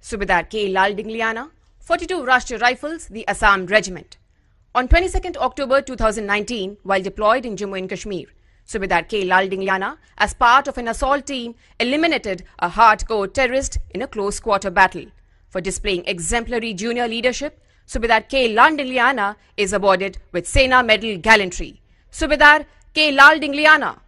Subedar K. Lal Dingliana, 42 Rashtriya Rifles, the Assam Regiment. On 22 October 2019, while deployed in Jammu and Kashmir, Subedar K. Lal Dingliana, as part of an assault team, eliminated a hardcore terrorist in a close quarter battle. For displaying exemplary junior leadership, Subedar K. Lal Dingliana is awarded with Sena Medal Gallantry. Subedar K. Lal Dingliana